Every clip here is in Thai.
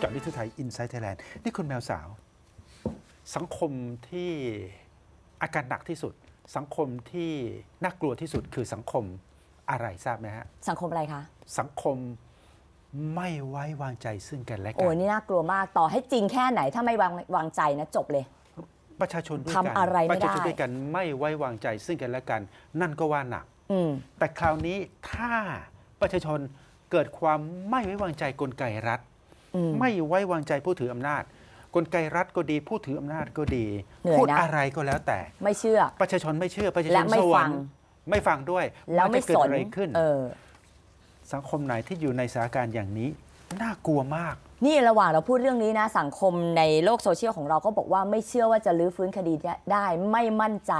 เจอดิทุไทยอินไซต์ไทยแลนด์นี่คุณแมวสาว สังคมที่อาการหนักที่สุด สังคมที่น่ากลัวที่สุดคือสังคมอะไรทราบไหมฮะสังคมอะไรคะ สังคมไม่ไว้วางใจซึ่งกันและกันโอ้นี่น่ากลัวมากต่อให้จริงแค่ไหน ถ้าไม่วางวางใจนะจบเลย ประชาชนด้วยกันทำอะไรไม่ได้ประชาชนด้วยกันไม่ไว้วางใจซึ่งกันและกัน นั่นก็ว่าหนักแต่คราวนี้ถ้าประชาชนเกิดความไม่ไว้วางใจกลไกรัฐไม่ไว้วางใจผู้ถืออำนาจ กลไกรัฐก็ดี ผู้ถืออำนาจก็ดี พูดอะไรก็แล้วแต่ ไม่เชื่อ ประชาชนไม่เชื่อประชาชนไม่ฟัง ไม่ฟังด้วย แล้วไม่เกิดอะไรขึ้นสังคมไหนที่อยู่ในสถานการณ์อย่างนี้ น่ากลัวมาก นี่ระหว่างเราพูดเรื่องนี้นะสังคมในโลกโซเชียลของเราก็บอกว่าไม่เชื่อว่าจะลื้อฟื้นคดีได้ ไม่มั่นใจ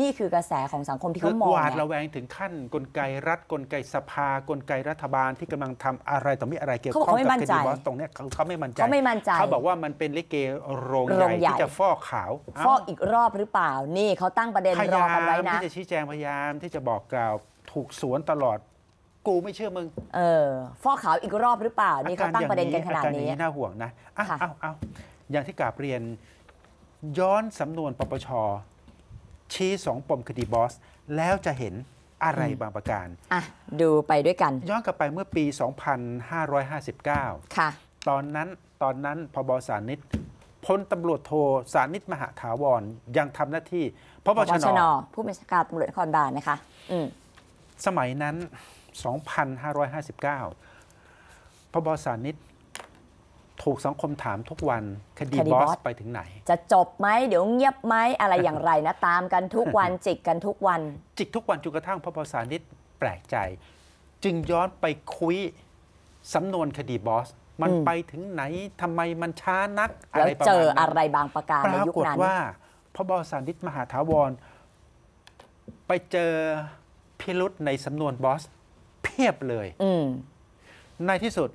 นี่คือกระแสของสังคมที่เขามองหวาดระแวงถึงขั้นกลไกรัฐกลไกสภากลไกรัฐบาลที่กำลังทำอะไรต่อมีอะไรเกี่ยวข้องกับคดีบอสตรงนี้เขาไม่มั่นใจเขาไม่มั่นใจ เขาบอกว่ามันเป็นลิเกโรงใหญ่ ที่จะฟอกขาว ฟอกอีกรอบหรือเปล่านี่เขาตั้งประเด็นรอกันไว้นะที่จะชี้แจงพยายามที่จะบอกกล่าวถูกสวนตลอด กูไม่เชื่อมึง เออฟอกขาวอีกรอบหรือเปล่า นี่เขาตั้งประเด็นกันขนาดนี้น่าห่วงนะอ้าวอ้าวอย่างที่กาบเรียน ย้อนสำนวนปปชชี้สองปมคดีบอส แล้วจะเห็นอะไรบางประการอ่ะดูไปด้วยกันย้อนกลับไปเมื่อปี 2559ค่ะตอนนั้นตอนนั้นพบสานิตพลตำรวจโทสานิตมหาถาวรยังทำหน้าที่ พบชนผู้บัญชาการตำรวจนครบาลนะคะสมัยนั้น 2559 พบสานิตถูกสังคมถามทุกวันคดีบอสไปถึงไหน จะจบไหมเดี๋ยวเงียบไหมอะไรอย่างไรนะ ตามกันทุกวันจิก กันทุกวัน จิกทุกวันจนกระทั่งพระพสานิดแปลกใจ จึงย้อนไปคุยสำนวนคดีบอสมันไปถึงไหนทำไมมันช้านัก อะไร ประมาณ้เจออะไรบางประการในยุคนั้นปรากฏว่าพระบอสานิดมหาถาวร ไปเจอพิรุษในสำนวนบอสเพียบเลยในที่สุด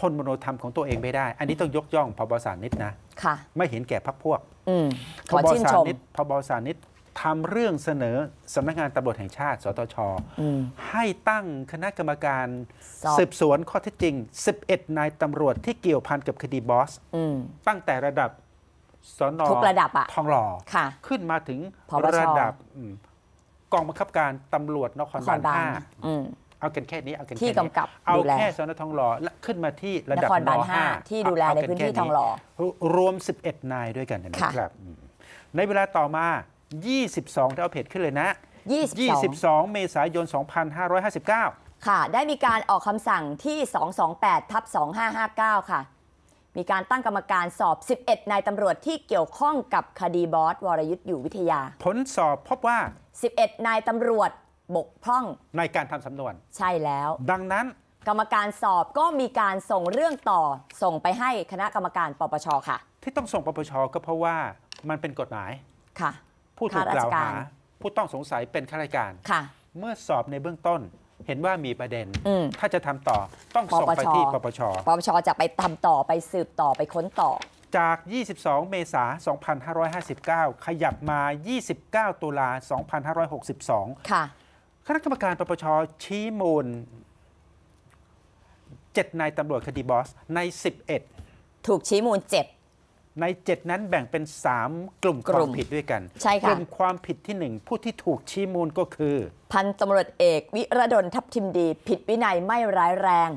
ทนมโนธรรมของตัวเองไม่ได้ อันนี้ต้องยกย่องพบสานิดนะ ค่ะ ไม่เห็นแก่พรรคพวกพบสานิดพบสานิดทำเรื่องเสนอสำนักงานตำรวจแห่งชาติ สตชให้ตั้งคณะกรรมการสืบสวนข้อเท็จจริง 11 นายตำรวจที่เกี่ยวพันกับคดีบอสตั้งแต่ระดับสอนอทุกระดับอะทองหล่อขึ้นมาถึงระดับกองบังคับการตำรวจนครบาลห้าเอากันแค่นี้ เอากันที่กำกับเอาแค่สนทองหล่อขึ้นมาที่ระดับนบรห้าที่ดูแลในพื้นที่ทองหล่อรวม 11 นายด้วยกันนะครับในเวลาต่อมา 22ด้เอาเพจขึ้นเลยนะ 22 เมษายน 2559 ค่ะ ได้มีการออกคำสั่งที่ 228ทับ2559 ค่ะ มีการตั้งกรรมการสอบ 11นายตำรวจที่เกี่ยวข้องกับคดีบอสวรยุทธ์อยู่วิทยา ผลสอบพบว่า 11 นายตำรวจบกพร่องในการทำสำนวน ใช่แล้ว ดังนั้นกรรมการสอบก็มีการส่งเรื่องต่อส่งไปให้คณะกรรมการปปชค่ะ ที่ต้องส่งปปชก็เพราะว่ามันเป็นกฎหมายค่ะ ผู้ถูกกล่าวหาผู้ต้องสงสัยเป็นข้าราชการค่ะ เมื่อสอบในเบื้องต้น เห็นว่ามีประเด็น ถ้าจะทำต่อต้องส่งไปที่ปปชปปชจะไปทำต่อไปสืบต่อไปค้นต่อ จาก 22 เมษายน2559 ขยับมา 29 ตุลา 2562 ค่ะคณะกรรมการปปชชี้มูล7นายตำรวจคดีบอสใน 11 ถูกชี้มูล 7 ใน 7 นั้นแบ่งเป็น 3 กลุ่มกลุ่มความผิดด้วยกันใช่ค่ะกลุ่มความผิดที่1ผู้ที่ถูกชี้มูลก็คือ พันตำรวจเอกวิรดลทับทิมดีผิดวินัยไม่ร้ายแรง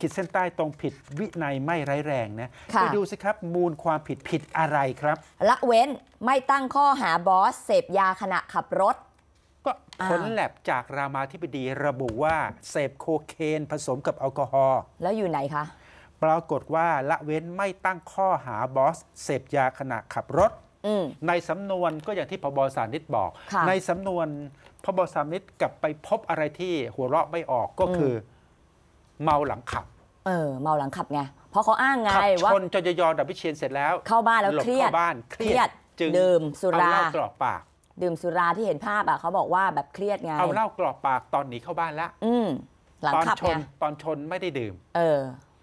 ขีดเส้นใต้ตรงผิดวินัยไม่ร้ายแรงนะไปดูสิครับมูลความผิดผิดอะไรครับ ละเว้นไม่ตั้งข้อหาบอสเสพยาขณะขับรถ็ผลแลบจากรามาธิบดีระบุว่าเสพโคเคนผสมกับแอลกอฮอล์แล้วอยู่ไหนคะปรากฏว่าละเว้นไม่ตั้งข้อหาบอส เสพยาขณะขับรถในสำนวนก็อย่างที่พบสานิตบอก ในสำนวนพบสานิตกลับไปพบอะไรที่หัวเราะไม่ออกก็คือ เมาหลังขับ เออเมาหลังขับไงเพราะเขาอ้างไงว่าชนจยยอดับวิเชียนเสร็จแล้วเข้าบ้านแล้วเครียดเครียดจึงดื่มสุราเหล้ากรอกปากดื่มสุราที่เห็นภาพอ่ะเขาบอกว่าแบบเครียดไง เอาเหล้ากรอบปากตอนหนีเข้าบ้านละ อืมหลังตอนขับชน ตอนชนไม่ได้ดื่ม เออ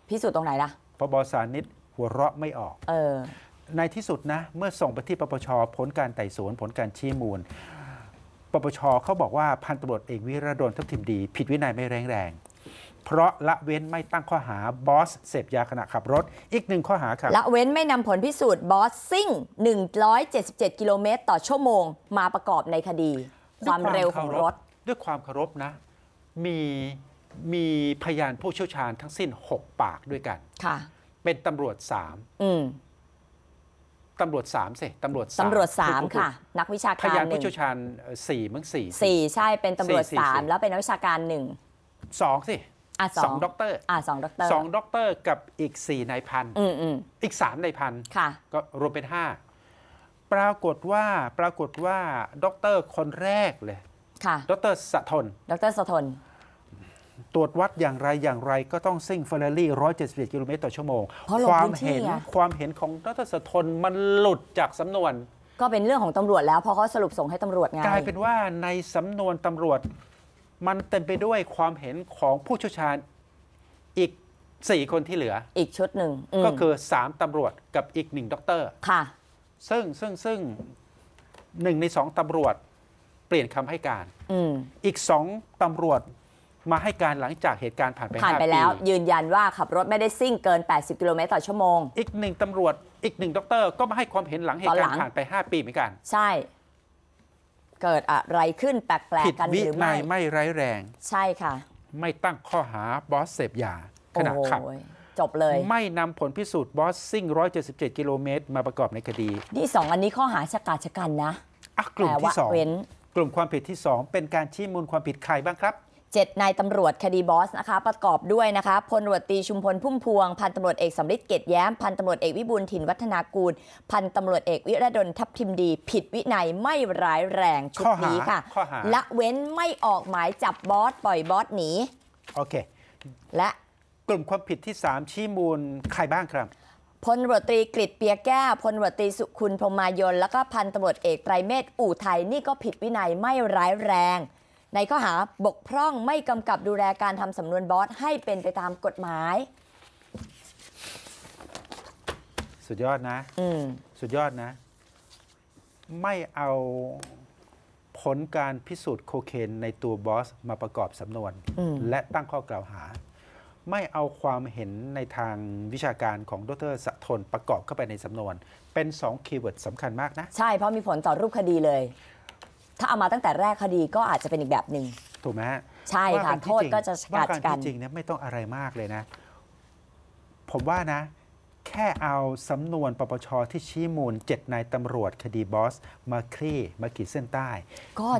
พิสูจน์ตรงไหนล่ะ พบสานิตหัวเราะไม่ออก เออ ในที่สุดนะ เมื่อส่งไปที่ปปช ผลการไต่สวนผลการชี้มูล ปปชเขาบอกว่าพันตำรวจเอกวิระดลทัพทิมดี ผิดวินัยไม่แรงแรงเพราะละเว้นไม่ตั้งข้อหาบอสเสพยาขณะขับรถ อีกหนึ่งข้อหาครับ ละเว้นไม่นำผลพิสูจน์บอสซิ่ง 177 กิโลเมตรต่อชั่วโมง มาประกอบในคดี ความเร็วของรถ ด้วยความเคารพนะ มีมีพยานผู้เชี่ยวชาญทั้งสิ้น 6 ปากด้วยกัน ค่ะ เป็นตำรวจสามตำรวจสามสิตำรวจตำรวจสามค่ะ นักวิชาการพยานผู้เชี่ยวชาญสี่มั้งสี่สี่ใช่เป็นตำรวจสามแล้วเป็นนักวิชาการหนึ่งสองสิสองด็อกเตอร์สองด็อกเตอร์สองด็อกเตอร์กับอีกสี่นายพันอีกสามนายพันก็รวมเป็นห้าปรากฏว่าปรากฏว่าด็อกเตอร์คนแรกเลยด็อกเตอร์สะทนด็อกเตอร์สะทนตรวจวัดอย่างไรอย่างไร ก็ต้องซิ่งเฟอร์รารี่171กิโลเมตรต่อชั่วโมงความเห็นความเห็นของด็ออกเตร์สะทนมันหลุดจากสำนวน ก็เป็นเรื่องของตำรวจแล้ว พอเขาสรุปส่งให้ตำรวจไงกลายเป็นว่าในสำนวนตำรวจมันเต็มไปด้วยความเห็นของผู้เชี่ยวชาญอีกสี่คนที่เหลือ อีกชุดหนึ่ง ก็คือสามตำรวจกับอีกหนึ่งด็อกเตอร์ ค่ะ ซึ่งซึ่งซึ่งหนึ่งในสองตำรวจเปลี่ยนคำให้การอีกสองตำรวจมาให้การหลังจากเหตุการณ์ผ่านไปผ่านไปแล้ว ยืนยันว่าขับรถไม่ได้ซิ่งเกิน 80 กิโลเมตรต่อชั่วโมง อีกหนึ่งตำรวจอีกหนึ่งด็อกเตอร์ก็มาให้ความเห็นหลังเหตุการณ์ผ่านไป 5 ปีเหมือนกันใช่เกิดอะไรขึ้นแปลก ๆ กันหรือไม่วินยไม่ร้ายแรง ใช่ค่ะ ไม่ตั้งข้อหาบอสเสพยาขณะขับจบเลย ไม่นำผลพิสูจน์บอส ซิ่ง 177 กิโลเมตร มาประกอบในคดีนี่สองอันนี้ข้อหาชะกาชะกันนะกลุ่มที่สองกลุ่มความผิดที่ 2 เป็นการชี้มูลความผิดใครบ้างครับเจ็ดนายตำรวจคดีบอสนะคะ ประกอบด้วยนะคะพลตำรวจตี ชุมพล พุ่มพวง พันตำรวจเอกสำริดเกตแย้มพันตำรวจเอก วิบูลถิ่นวัฒนากูลพันตำรวจเอก วิรดลทัพทิมดีผิดวินัยไม่ร้ายแรงชุดนี้ค่ะละเว้นไม่ออกหมาย จับบอสปล่อยบอสหนีโอเคและกลุ่มความผิดที่ 3 ชี้มูลใครบ้างครับพลตำรวจตรีกฤษเปียแก้วพลตำรวจตรีสุคุณพรมายนแล้วก็พันตำรวจเอกไตรเมธอู่ไทยนี่ก็ผิดวินัยไม่ร้ายแรงในข้อหาบกพร่องไม่กำกับดูแลการทำสำนวนบอสให้เป็นไปตามกฎหมาย สุดยอดนะ สุดยอดนะ ไม่เอาผลการพิสูจน์โคเคนในตัวบอสมาประกอบสำนวน และตั้งข้อกล่าวหา ไม่เอาความเห็นในทางวิชาการของดรสะทนประกอบเข้าไปในสำนวน เป็นสองคีย์เวิร์ดสำคัญมากนะ ใช่เพราะมีผลต่อรูปคดีเลยถ้าเอามาตั้งแต่แรกคดีก็อาจจะเป็นอีกแบบหนึ่ง ถูกไหมใช่ค่ะ โทษก็จะกัดกันจริงเนี่ยไม่ต้องอะไรมากเลยนะ ผมว่านะ แค่เอาสำนวนปปชที่ชี้มูลเจ็ดนายตำรวจคดีบอส มาคลี่มาขีดเส้นใต้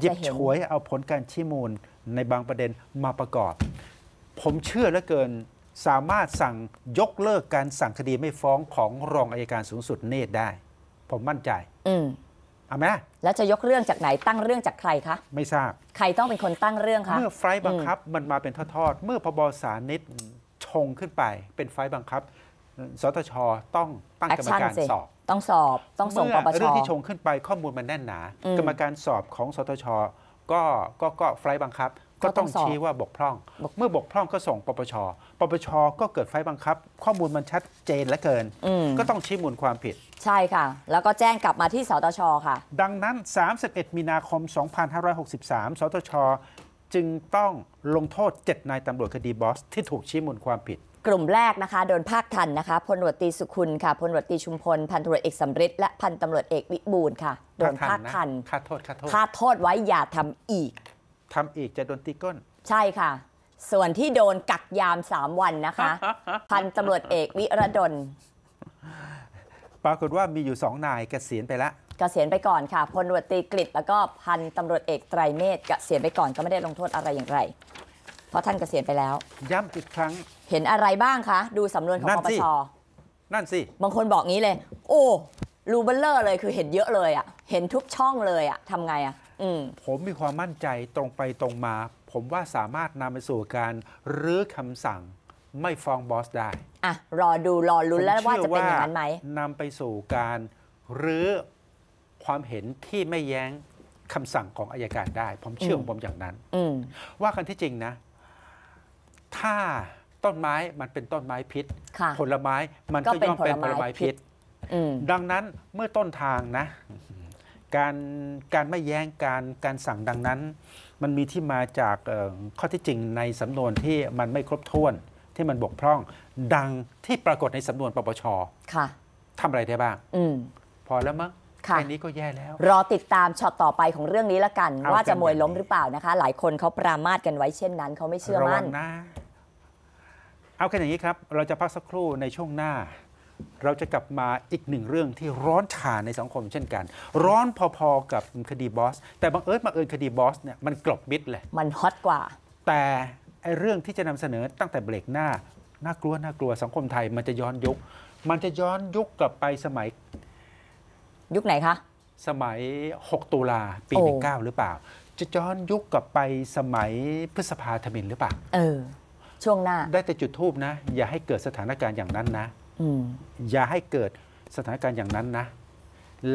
หยิบฉวยเอาผลการชี้มูลในบางประเด็นมาประกอบ ผมเชื่อเหลือเกินสามารถสั่งยกเลิกการสั่งคดีไม่ฟ้องของรองอายการสูงสุดเนตรได้ ผมมั่นใจ อืเอาไหมแล้วจะยกเรื่องจากไหนตั้งเรื่องจากใครคะ ไม่ทราบ ใครต้องเป็นคนตั้งเรื่องคะ เมื่อไฟบังคับมันมาเป็นทอดๆเมื่อพบสารนิดชงขึ้นไปเป็นไฟบังคับสตชต้องตั้งกรรมการสอบต้องสอบต้องส่งปปชเรื่องที่ชงขึ้นไปข้อมูลมันแน่นหนา กรรมการสอบของสตชก็ก็ก็ไฟบังคับก็ต้องชี้ว่าบกพร่อง เมื่อบกพร่องก็ส่งปปช ปปช ก็เกิดไฟบังคับ ข้อมูลมันชัดเจนและเกิน ก็ต้องชี้มูลความผิด ใช่ค่ะ แล้วก็แจ้งกลับมาที่สตช ค่ะ ดังนั้น 31 มีนาคม 2563สตช จึงต้องลงโทษ7นายตำรวจคดีบอสที่ถูกชี้มูลความผิด กลุ่มแรกนะคะ โดนภาคทันนะคะ พลตรวจตีสุขุนค่ะ พลตรวจตีชุมพล พันตำรวจเอกสำริดและพันตำรวจเอกวิบูลค่ะ โดนภาคทัน ค่าโทษค่าโทษ ค่าโทษไว้อย่าทำอีกทำอีกจะโดนตีก้น ใช่ค่ะ ส่วนที่โดนกักยามสามวันนะคะ พันตำรวจเอกวิรดลปรากฏว่ามีอยู่สองนายกเกษียณไปแล้วกษียณไปก่อนค่ะพลตรวจตีกฤษแล้วก็พันตำรวจเอกไตรเมธเกษียณไปก่อนก็ไม่ได้ลงโทษอะไรอย่างไรเพราะท่านเกษียณไปแล้ว ย้ำอีกครั้งเห็นอะไรบ้างคะดูสำนวนของปปชนั่นสิบางคนบอกงี้เลย โอ้รูเบลเลอร์เลยคือเห็นเยอะเลยอ่ะเห็นทุกช่องเลยอ่ะทำไงอ่ะผมมีความมั่นใจตรงไปตรงมา ผมว่าสามารถนำไปสู่การรื้อคำสั่งไม่ฟ้องบอสได้ อ่ะ รอดู รอลุ้นแล้วว่าจะเป็นอย่างนั้นไหมนำไปสู่การรื้อความเห็นที่ไม่แย้งคำสั่งของอายการได้ผมเชื่ออผมอย่างนั้นว่ากันที่จริงนะ ถ้าต้นไม้มันเป็นต้นไม้พิษผลไม้มันก็ย่อมเป็นผลไม้พิษดังนั้นเมื่อต้นทางนะการการไม่แย้งการการสั่งดังนั้นมันมีที่มาจากข้อที่จริงในสำนวนที่มันไม่ครบถ้วนที่มันบกพร่อง ดังที่ปรากฏในสำนวนปปช ค่ะทำอะไรได้บ้างอืพอแล้วมั้งแค่นี้ก็แย่แล้ว รอติดตามช็อตต่อไปของเรื่องนี้ละกัน ว่าจะมวยล้มหรือเปล่านะคะ หลายคนเขาปรามาสกันไว้เช่นนั้นเขาไม่เชื่อมั่นเอาแค่อย่างนี้ครับ เราจะพักสักครู่ในช่วงหน้าเราจะกลับมาอีกหนึ่งเรื่องที่ร้อนฉาในสังคมเช่นกัน ร้อนพอๆกับคดีบอส แต่บังเอิญบางเอิญคดีบอสเนี่ยมันกลบมิดเลย มันฮอตกว่าแต่ไอเรื่องที่จะนำเสนอตั้งแต่เบรกหน้าน่ากลัวน่ากลัวสังคมไทยมันจะย้อนยุค มันจะย้อนยุคกลับไปสมัย ยุคไหนคะสมัย 6 ตุลาปี19หรือเปล่า จะย้อนยุคกลับไปสมัยพฤษภาธมินหรือเปล่าเออ ช่วงหน้า ได้แต่จุดทูบนะ อย่าให้เกิดสถานการณ์อย่างนั้นนะอย่าให้เกิดสถานการณ์อย่างนั้นนะ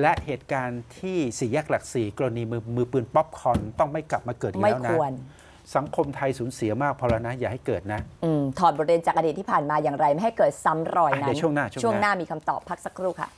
และเหตุการณ์ที่สี่แยกหลักสี่กรณีมือมือปืนป๊อปคอนต้องไม่กลับมาเกิดอีกแล้วนะสังคมไทยสูญเสียมากพอแล้วนะ อย่าให้เกิดนะอถอดบทเรียนจากอดีตที่ผ่านมาอย่างไร ไม่ให้เกิดซ้ำรอยนั้นช่วงหน้าช่วงหน้ามีคำตอบ พักสักครู่ค่ะ